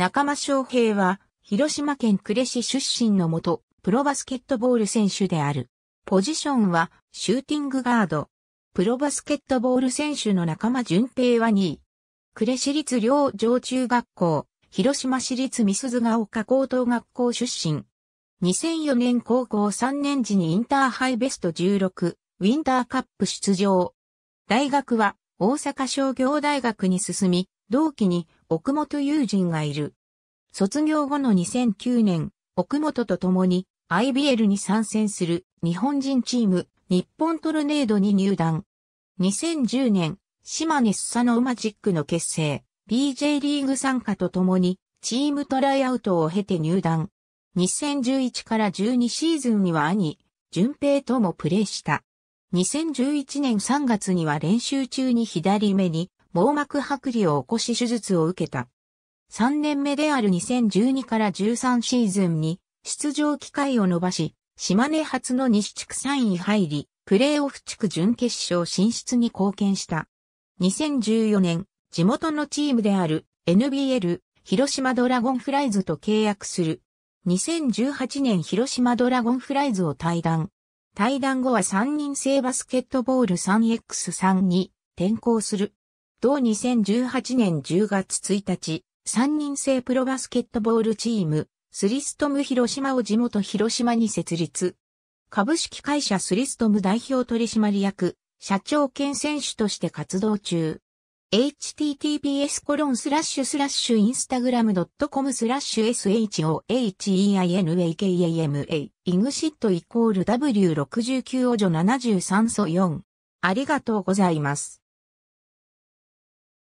仲間翔平は、広島県呉市出身のもと、プロバスケットボール選手である。ポジションは、シューティングガード。プロバスケットボール選手の仲間淳平は2位。呉市立両上中学校、広島市立三鈴ヶ丘高等学校出身。2004年高校3年時にインターハイベスト16、ウィンターカップ出場。大学は、大阪商業大学に進み、同期に奥本友人がいる。卒業後の2009年、奥本と共に IBL に参戦する日本人チーム日本トルネードに入団。2010年、島根スサノーマジックの結成、BJ リーグ参加と共にチームトライアウトを経て入団。2011から12シーズンには兄、淳平ともプレーした。2011年3月には練習中に左目に網膜剥離を起こし手術を受けた。3年目である2012から13シーズンに出場機会を伸ばし、島根初の西地区3位入り、プレーオフ地区準決勝進出に貢献した。2014年、地元のチームである NBL 広島ドラゴンフライズと契約する。2018年広島ドラゴンフライズを退団。退団後は3人制バスケットボール 3X3 に転校する。同2018年10月1日、3人制プロバスケットボールチーム、スリストム広島を地元広島に設立。株式会社スリストム代表取締役、社長兼選手として活動中。https コロンスラッシュスラッシュインスタグラムドットコムスラッシュ shoheinakama イグシットイコール W69 お女73素4ありがとうございます。